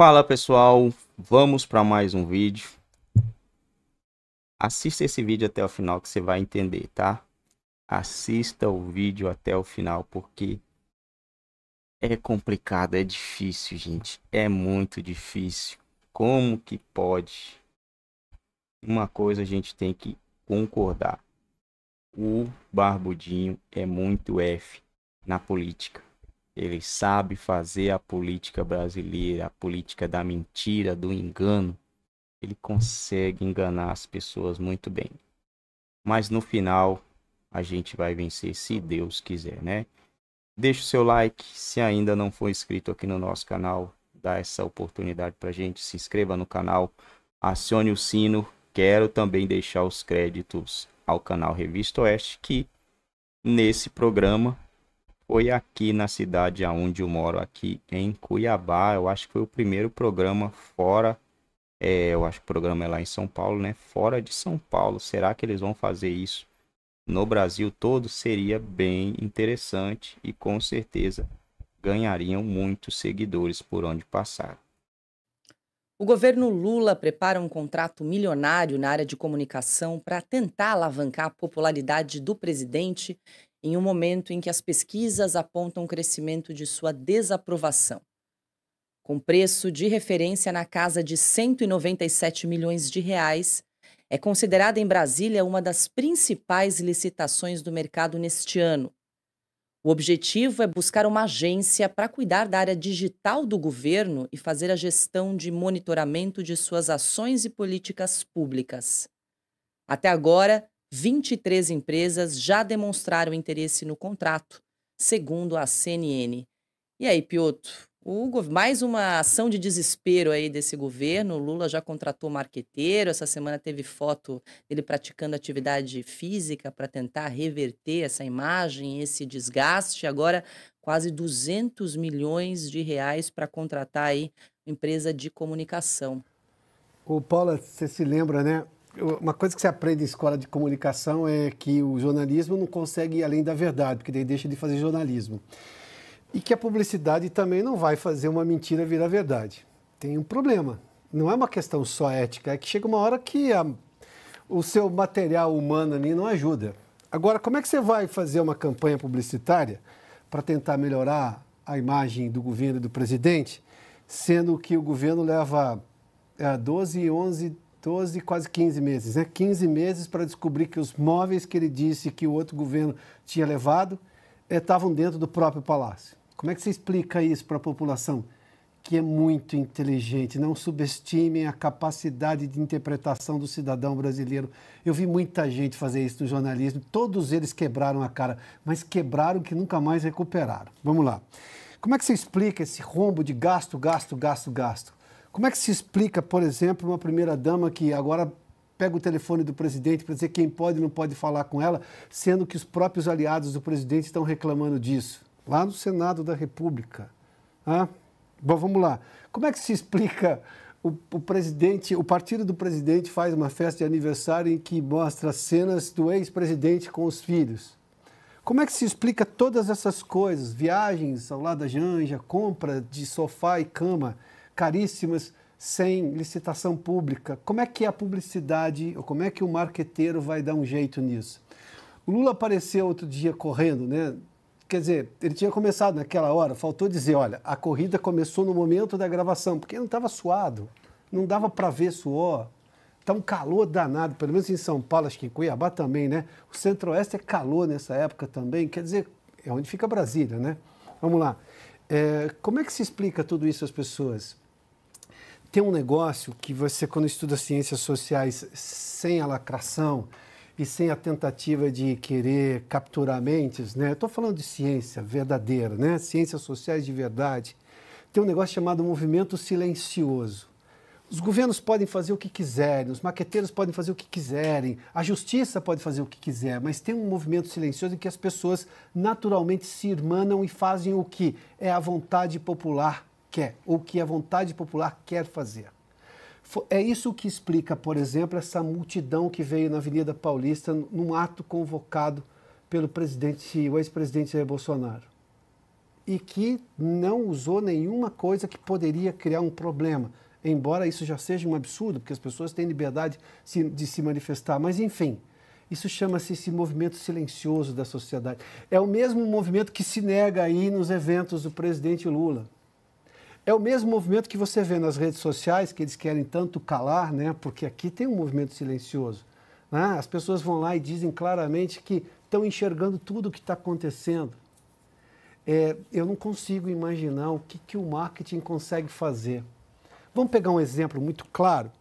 Fala pessoal, vamos para mais um vídeo. Assista esse vídeo até o final que você vai entender, tá? Assista o vídeo até o final porque é complicado, é difícil, gente. É muito difícil. Como que pode? Uma coisa a gente tem que concordar. O Barbudinho é muito F na política. Ele sabe fazer a política brasileira, a política da mentira, do engano. Ele consegue enganar as pessoas muito bem. Mas no final, a gente vai vencer se Deus quiser, né? Deixa o seu like, se ainda não for inscrito aqui no nosso canal, dá essa oportunidade a gente, se inscreva no canal, acione o sino. Quero também deixar os créditos ao canal Revista Oeste que nesse programa foi aqui na cidade aonde eu moro, aqui em Cuiabá. Eu acho que foi o primeiro programa fora. É, eu acho que o programa é lá em São Paulo, né? Fora de São Paulo. Será que eles vão fazer isso no Brasil todo? Seria bem interessante e com certeza ganhariam muitos seguidores por onde passar. O governo Lula prepara um contrato milionário na área de comunicação para tentar alavancar a popularidade do presidente em um momento em que as pesquisas apontam o crescimento de sua desaprovação, com preço de referência na casa de 197 milhões de reais, é considerada em Brasília uma das principais licitações do mercado neste ano. O objetivo é buscar uma agência para cuidar da área digital do governo e fazer a gestão de monitoramento de suas ações e políticas públicas. Até agora, 23 empresas já demonstraram interesse no contrato, segundo a CNN. E aí, Pioto, mais uma ação de desespero aí desse governo. O Lula já contratou marqueteiro. Essa semana teve foto dele praticando atividade física para tentar reverter essa imagem, esse desgaste. Agora, quase 200 milhões de reais para contratar aí empresa de comunicação. O Paula, você se lembra, né? uma coisa que você aprende em escola de comunicação é que o jornalismo não consegue ir além da verdade, porque daí deixa de fazer jornalismo. E que a publicidade também não vai fazer uma mentira virar verdade. Tem um problema. Não é uma questão só ética, é que chega uma hora que a, o seu material humano ali não ajuda. Agora, como é que você vai fazer uma campanha publicitária para tentar melhorar a imagem do governo e do presidente, sendo que o governo leva é, 12, 11 12, quase 15 meses, né? 15 meses para descobrir que os móveis que ele disse que o outro governo tinha levado eh, estavam dentro do próprio palácio. Como é que você explica isso para a população que é muito inteligente? Não subestimem a capacidade de interpretação do cidadão brasileiro. Eu vi muita gente fazer isso no jornalismo, todos eles quebraram a cara, mas quebraram que nunca mais recuperaram. Vamos lá. Como é que você explica esse rombo de gasto, gasto, gasto, gasto? Como é que se explica, por exemplo, uma primeira-dama que agora pega o telefone do presidente para dizer quem pode e não pode falar com ela, sendo que os próprios aliados do presidente estão reclamando disso? Lá no Senado da República. Bom, vamos lá. Como é que se explica o, o, presidente, o partido do presidente faz uma festa de aniversário em que mostra cenas do ex-presidente com os filhos? Como é que se explica todas essas coisas? Viagens ao lado da Janja, compra de sofá e cama caríssimas sem licitação pública. Como é que a publicidade ou como é que o marqueteiro vai dar um jeito nisso? O Lula apareceu outro dia correndo, né? Quer dizer, ele tinha começado naquela hora, faltou dizer, olha, a corrida começou no momento da gravação, porque não estava suado, não dava para ver suor. Está um calor danado, pelo menos em São Paulo, acho que em Cuiabá também, né? O Centro-Oeste é calor nessa época também, quer dizer, é onde fica Brasília, né? Vamos lá. É, como é que se explica tudo isso às pessoas? tem um negócio que você, quando estuda ciências sociais sem a lacração e sem a tentativa de querer capturar mentes, né? Estou falando de ciência verdadeira, né? Ciências sociais de verdade. Tem um negócio chamado movimento silencioso. Os governos podem fazer o que quiserem, os maqueteiros podem fazer o que quiserem, a justiça pode fazer o que quiser, mas tem um movimento silencioso em que as pessoas naturalmente se irmanam e fazem o que é a vontade popular quer, ou que a vontade popular quer fazer. É isso que explica, por exemplo, essa multidão que veio na Avenida Paulista num ato convocado pelo presidente, o ex-presidente Bolsonaro. E que não usou nenhuma coisa que poderia criar um problema, embora isso já seja um absurdo, porque as pessoas têm liberdade de se manifestar, mas enfim. Isso chama-se esse movimento silencioso da sociedade. É o mesmo movimento que se nega aí nos eventos do presidente Lula é o mesmo movimento que você vê nas redes sociais, que eles querem tanto calar, né? porque aqui tem um movimento silencioso. Né? As pessoas vão lá e dizem claramente que estão enxergando tudo o que está acontecendo. É, eu não consigo imaginar o que, que o marketing consegue fazer. Vamos pegar um exemplo muito claro.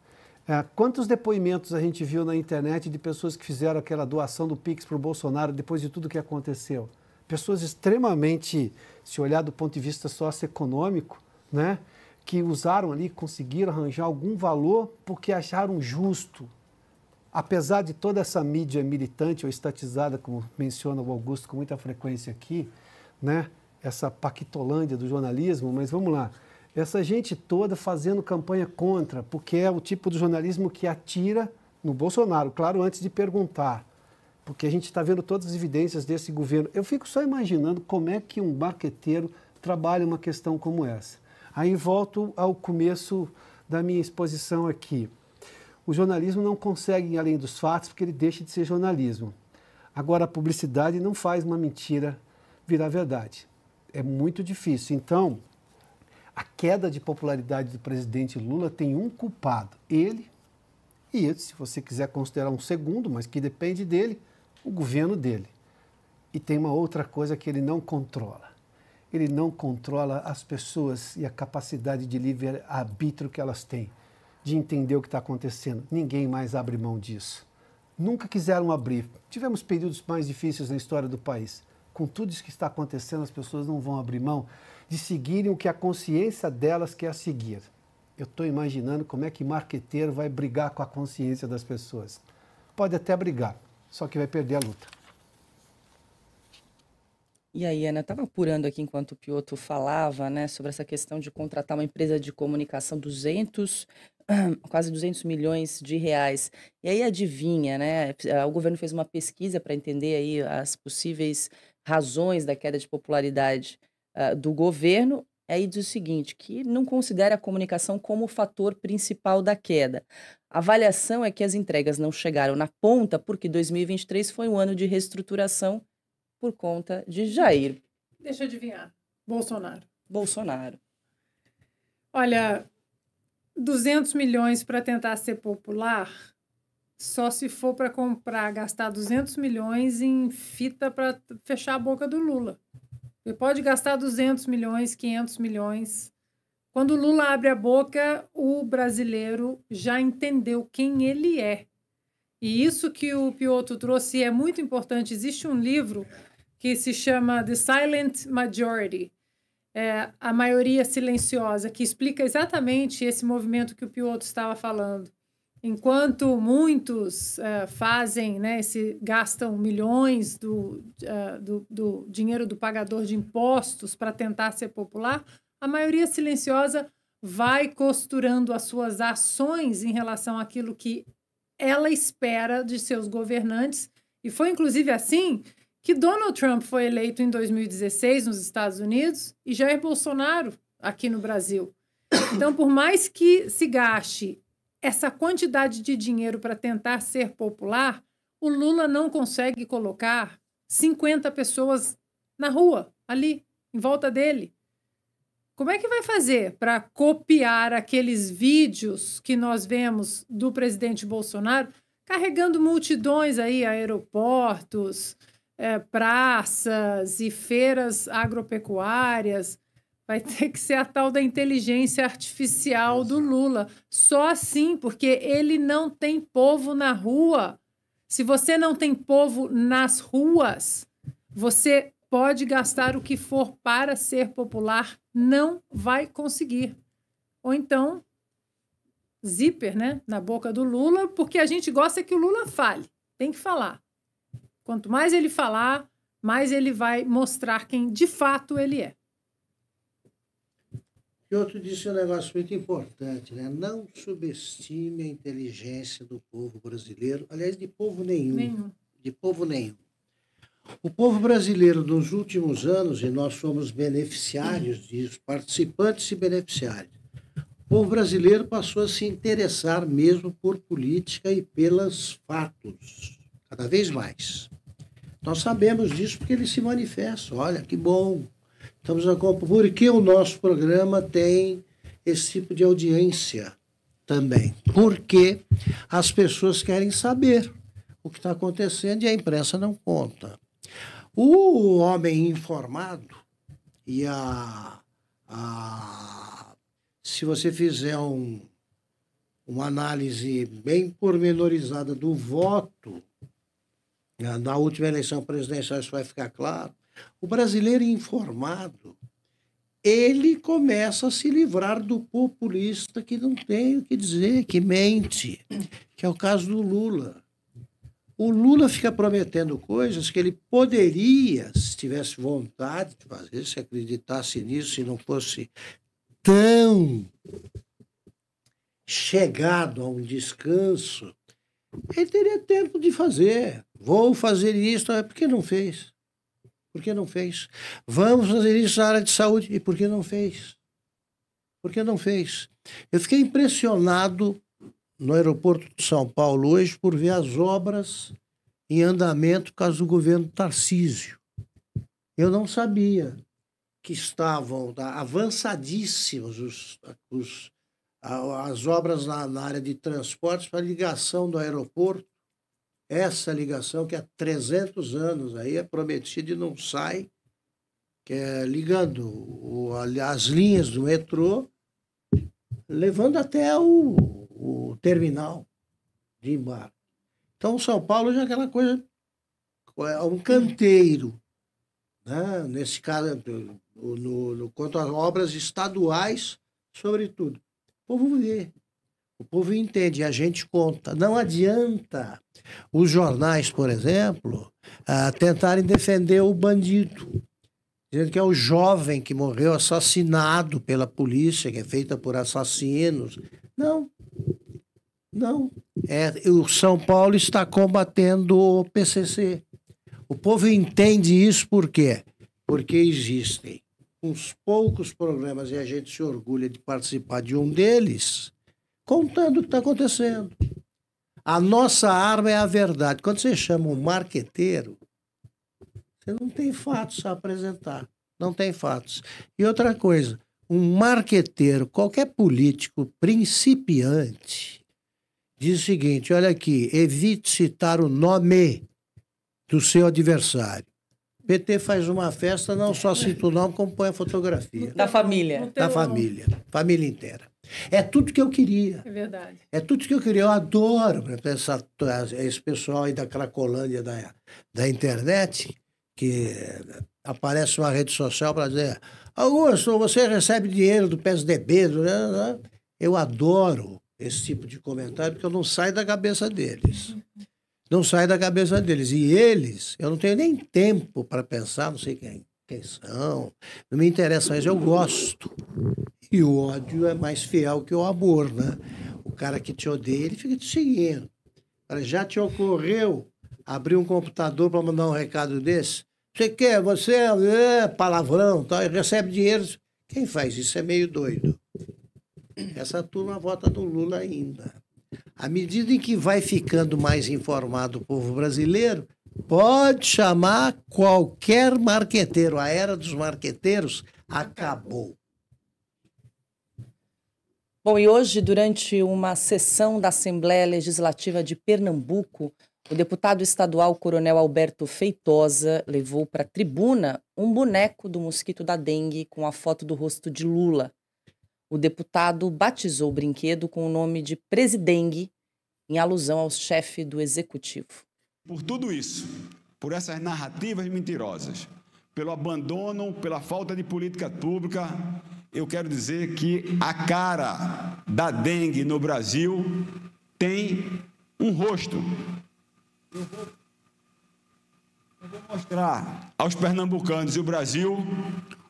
É, quantos depoimentos a gente viu na internet de pessoas que fizeram aquela doação do Pix para o Bolsonaro depois de tudo o que aconteceu? Pessoas extremamente, se olhar do ponto de vista sócio econômico né? Que usaram ali, conseguiram arranjar algum valor porque acharam justo. Apesar de toda essa mídia militante ou estatizada, como menciona o Augusto com muita frequência aqui, né? Essa pactolândia do jornalismo, mas vamos lá. Essa gente toda fazendo campanha contra, porque é o tipo de jornalismo que atira no Bolsonaro, claro, antes de perguntar porque a gente está vendo todas as evidências desse governo. Eu fico só imaginando como é que um marqueteiro trabalha uma questão como essa. Aí volto ao começo da minha exposição aqui. O jornalismo não consegue ir além dos fatos porque ele deixa de ser jornalismo. Agora, a publicidade não faz uma mentira virar verdade. É muito difícil. Então, a queda de popularidade do presidente Lula tem um culpado, ele e, se você quiser considerar um segundo, mas que depende dele, o governo dele. E tem uma outra coisa que ele não controla: ele não controla as pessoas e a capacidade de livre-arbítrio que elas têm, de entender o que está acontecendo. Ninguém mais abre mão disso. Nunca quiseram abrir. Tivemos períodos mais difíceis na história do país. Com tudo isso que está acontecendo, as pessoas não vão abrir mão de seguirem o que a consciência delas quer seguir. Eu estou imaginando como é que marqueteiro vai brigar com a consciência das pessoas. Pode até brigar, só que vai perder a luta. E aí, Ana, estava apurando aqui enquanto o Pioto falava, né, sobre essa questão de contratar uma empresa de comunicação 200, quase 200 milhões de reais. E aí adivinha, né? Eh, o governo fez uma pesquisa para entender aí as possíveis razões da queda de popularidade uh, do governo. Aí diz o seguinte, que não considera a comunicação como o fator principal da queda. A avaliação é que as entregas não chegaram na ponta porque 2023 foi um ano de reestruturação por conta de Jair. Deixa eu adivinhar. Bolsonaro. Bolsonaro. Olha, 200 milhões para tentar ser popular, só se for para comprar, gastar 200 milhões em fita para fechar a boca do Lula. Ele pode gastar 200 milhões, 500 milhões. Quando o Lula abre a boca, o brasileiro já entendeu quem ele é. E isso que o Pioto trouxe é muito importante. Existe um livro que se chama The Silent Majority, é, a maioria silenciosa, que explica exatamente esse movimento que o Piotr estava falando. Enquanto muitos é, fazem, né, se gastam milhões do, uh, do, do dinheiro do pagador de impostos para tentar ser popular, a maioria silenciosa vai costurando as suas ações em relação àquilo que ela espera de seus governantes. E foi inclusive assim que Donald Trump foi eleito em 2016 nos Estados Unidos e Jair Bolsonaro aqui no Brasil. Então, por mais que se gaste essa quantidade de dinheiro para tentar ser popular, o Lula não consegue colocar 50 pessoas na rua, ali, em volta dele. Como é que vai fazer para copiar aqueles vídeos que nós vemos do presidente Bolsonaro carregando multidões aí a aeroportos, é, praças e feiras agropecuárias. Vai ter que ser a tal da inteligência artificial do Lula. Só assim, porque ele não tem povo na rua. Se você não tem povo nas ruas, você pode gastar o que for para ser popular, não vai conseguir. Ou então, zíper, né, na boca do Lula, porque a gente gosta que o Lula fale. Tem que falar. Quanto mais ele falar, mais ele vai mostrar quem de fato ele é. Piotr disse um negócio muito importante, né? Não subestime a inteligência do povo brasileiro, aliás, de povo nenhum. nenhum. De povo nenhum. O povo brasileiro, nos últimos anos, e nós somos beneficiários disso, participantes e beneficiários, o povo brasileiro passou a se interessar mesmo por política e pelos fatos, cada vez mais. Nós sabemos disso porque eles se manifestam. Olha, que bom. Estamos na Por que o nosso programa tem esse tipo de audiência também? Porque as pessoas querem saber o que está acontecendo e a imprensa não conta. O homem informado e a, a se você fizer um, uma análise bem pormenorizada do voto é, na última eleição presidencial isso vai ficar claro. O brasileiro informado, ele começa a se livrar do populista que não tem o que dizer, que mente, que é o caso do Lula. O Lula fica prometendo coisas que ele poderia, se tivesse vontade de fazer, se acreditasse nisso, se não fosse tão chegado a um descanso, ele teria tempo de fazer. Vou fazer isso. É por que não fez? Por que não fez? Vamos fazer isso na área de saúde. E por que não fez? Por que não fez? Eu fiquei impressionado no aeroporto de São Paulo hoje por ver as obras em andamento por causa do governo Tarcísio. Eu não sabia que estavam avançadíssimos os, os, as obras na, na área de transportes para ligação do aeroporto essa ligação que há 300 anos aí é prometida e não sai, que é ligando as linhas do metrô, levando até o, o terminal de embarque. Então, São Paulo já é aquela coisa, é um canteiro. Né? Nesse caso, no, no, quanto às obras estaduais, sobretudo. O povo vê, o povo entende, a gente conta. Não adianta os jornais, por exemplo, ah, tentarem defender o bandido. Dizendo que é o jovem que morreu assassinado pela polícia, que é feita por assassinos. Não. Não. É, o São Paulo está combatendo o PCC. O povo entende isso por quê? Porque existem uns poucos programas, e a gente se orgulha de participar de um deles, contando o que está acontecendo. A nossa arma é a verdade. Quando você chama um marqueteiro, você não tem fatos a apresentar. Não tem fatos. E outra coisa, um marqueteiro, qualquer político principiante, diz o seguinte: olha aqui, evite citar o nome do seu adversário. PT faz uma festa, não só cita o nome, como põe a fotografia. Da família. Da família. Família inteira. É tudo que eu queria. É verdade. É tudo que eu queria. Eu adoro essa, esse pessoal aí da Cracolândia, da, da internet, que aparece uma rede social para dizer: Augusto, você recebe dinheiro do PSDB. Eu adoro esse tipo de comentário, porque eu não saio da cabeça deles. Uhum. Não saio da cabeça deles. E eles, eu não tenho nem tempo para pensar, não sei quem, quem são, não me interessa, mas eu gosto. E o ódio é mais fiel que o amor, né? O cara que te odeia, ele fica te seguindo. Já te ocorreu abrir um computador para mandar um recado desse? Você quer, você é, é palavrão, tal, recebe dinheiro. Quem faz isso é meio doido. Essa turma vota no Lula ainda. À medida em que vai ficando mais informado o povo brasileiro, pode chamar qualquer marqueteiro. A era dos marqueteiros acabou. Bom, e hoje, durante uma sessão da Assembleia Legislativa de Pernambuco, o deputado estadual Coronel Alberto Feitosa levou para a tribuna um boneco do mosquito da dengue com a foto do rosto de Lula. O deputado batizou o brinquedo com o nome de Presidengue, em alusão ao chefe do executivo. Por tudo isso, por essas narrativas mentirosas, pelo abandono, pela falta de política pública, eu quero dizer que a cara da dengue no Brasil tem um rosto. Eu vou, eu vou mostrar aos pernambucanos e o Brasil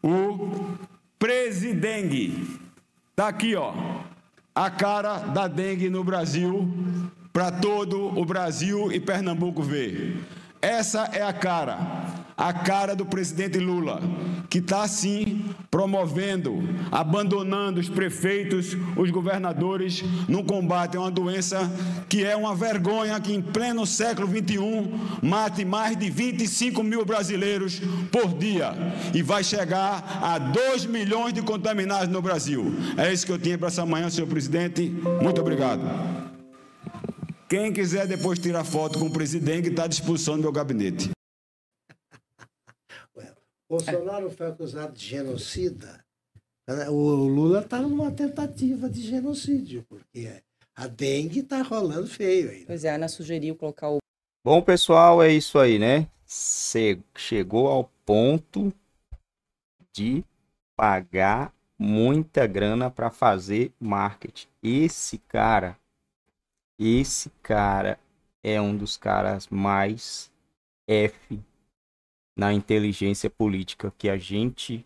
o presidengue. Está aqui, ó. A cara da dengue no Brasil, para todo o Brasil e Pernambuco ver. Essa é a cara a cara do presidente Lula, que está assim promovendo, abandonando os prefeitos, os governadores no combate a uma doença que é uma vergonha que em pleno século XXI mate mais de 25 mil brasileiros por dia e vai chegar a 2 milhões de contaminados no Brasil. É isso que eu tinha para essa manhã, senhor presidente. Muito obrigado. Quem quiser depois tirar foto com o presidente, está à disposição do meu gabinete. Bolsonaro foi acusado de genocida. Né, o Lula está numa tentativa de genocídio, porque a dengue está rolando feio aí. Né? Pois é, a Ana sugeriu colocar o. Bom, pessoal, é isso aí, né? chegou ao ponto de pagar muita grana para fazer marketing. Esse cara, esse cara é um dos caras mais F na inteligência política que a gente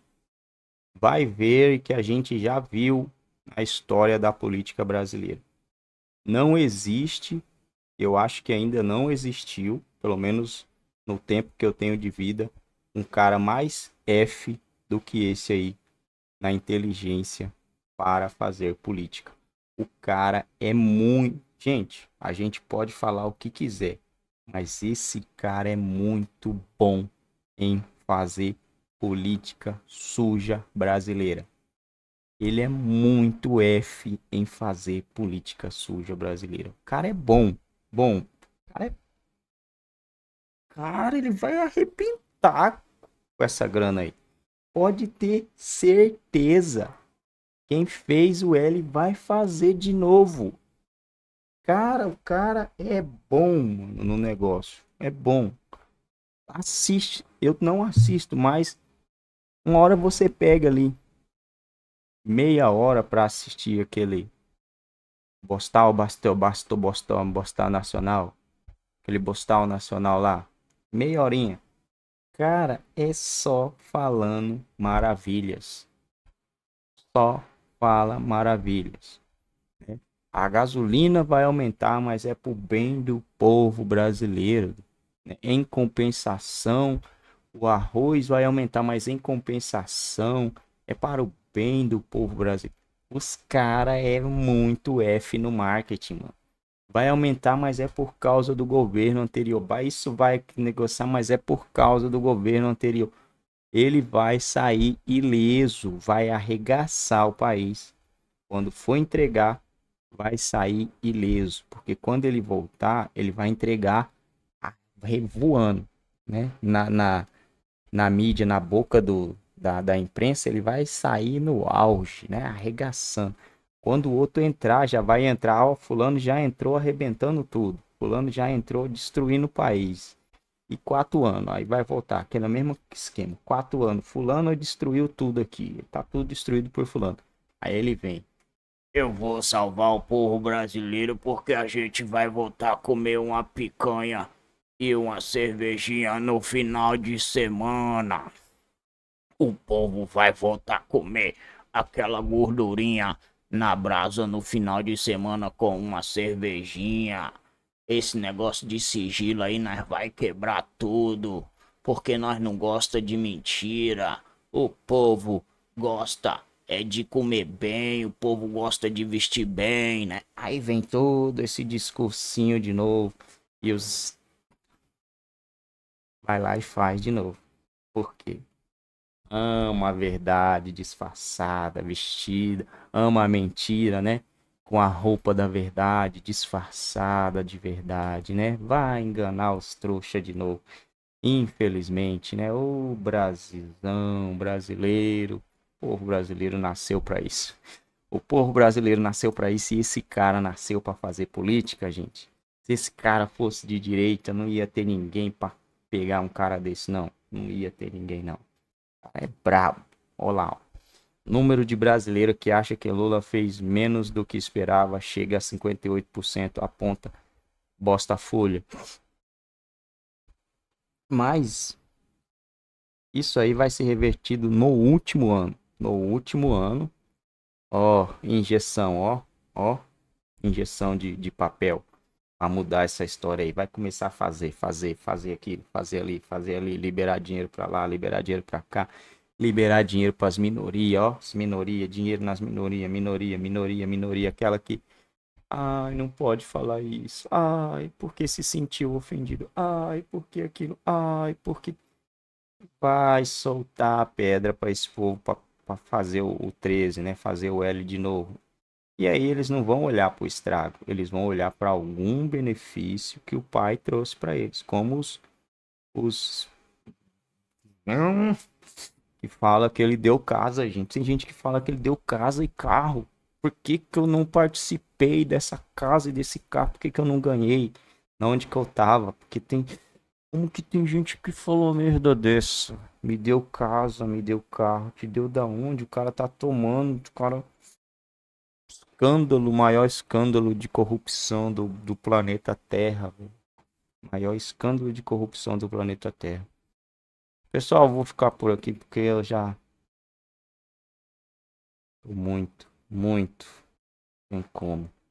vai ver e que a gente já viu na história da política brasileira. Não existe, eu acho que ainda não existiu, pelo menos no tempo que eu tenho de vida, um cara mais F do que esse aí na inteligência para fazer política. O cara é muito. Gente, a gente pode falar o que quiser, mas esse cara é muito bom em fazer política suja brasileira. Ele é muito F em fazer política suja brasileira. O cara é bom. Bom. O cara é. Cara, ele vai arrepentar com essa grana aí. Pode ter certeza. Quem fez o L vai fazer de novo. Cara, o cara é bom no negócio. É bom assiste. Eu não assisto, mas uma hora você pega ali meia hora para assistir aquele Bostal, Bastel, Bastou, Bostal, Bostal Nacional. Aquele Bostal Nacional lá. Meia horinha. Cara, é só falando maravilhas. Só fala maravilhas. Né? A gasolina vai aumentar, mas é pro bem do povo brasileiro, né? Em compensação, o arroz vai aumentar, mas em compensação, é para o bem do povo brasileiro. Os cara é muito F no marketing, mano. Vai aumentar, mas é por causa do governo anterior. isso vai negociar, mas é por causa do governo anterior. Ele vai sair ileso, vai arregaçar o país. Quando for entregar, vai sair ileso. Porque quando ele voltar, ele vai entregar voando, né? Na, na, na mídia, na boca do, da, da imprensa, ele vai sair no auge, né? Arregaçando. Quando o outro entrar, já vai entrar, ó, fulano já entrou arrebentando tudo. Fulano já entrou destruindo o país. E quatro anos, aí vai voltar, aqui no mesmo esquema. Quatro anos, fulano destruiu tudo aqui. Tá tudo destruído por fulano. Aí ele vem. Eu vou salvar o povo brasileiro porque a gente vai voltar a comer uma picanha e uma cervejinha no final de semana. O povo vai voltar a comer aquela gordurinha na brasa no final de semana com uma cervejinha. Esse negócio de sigilo aí nós vai quebrar tudo, porque nós não gosta de mentira. O povo gosta é de comer bem, o povo gosta de vestir bem, né? Aí vem todo esse discursinho de novo e os vai lá e faz de novo. Por quê? Ama a verdade disfarçada, vestida, ama a mentira, né? Com a roupa da verdade, disfarçada de verdade, né? Vai enganar os trouxas de novo. Infelizmente, né? O Brasilão, brasileiro, o povo brasileiro nasceu para isso. O povo brasileiro nasceu para isso e esse cara nasceu para fazer política, gente. Se esse cara fosse de direita, não ia ter ninguém para pegar um cara desse, não. Não ia ter ninguém, não. É brabo. Olha lá, ó. Número de brasileiro que acha que Lula fez menos do que esperava chega a 58%, aponta Bosta Folha. Mas isso aí vai ser revertido no último ano. No último ano, ó, injeção, ó, ó, injeção de, de papel a mudar essa história aí. Vai começar a fazer, fazer, fazer aquilo, fazer ali, fazer ali, liberar dinheiro para lá, liberar dinheiro para cá, liberar dinheiro para as minorias, ó, minoria, dinheiro nas minorias, minoria, minoria, minoria, aquela que Ai, não pode falar isso. Ai, porque se sentiu ofendido. Ai, porque aquilo. Ai, porque vai soltar a pedra para esse povo para fazer o, o 13, né? Fazer o L de novo. E aí eles não vão olhar para o estrago, eles vão olhar para algum benefício que o pai trouxe para eles, como os, os hum, que fala que ele deu casa, gente. Tem gente que fala que ele deu casa e carro. Por que, que eu não participei dessa casa e desse carro? Por que, que eu não ganhei? Na onde que eu tava? Porque tem. Como que tem gente que falou merda dessa? Me deu casa, me deu carro, te deu da onde? O cara tá tomando, o cara escândalo, o maior escândalo de corrupção do, do planeta Terra. Véio. Maior escândalo de corrupção do planeta Terra. Pessoal, vou ficar por aqui porque eu já. Muito, muito. Tem como.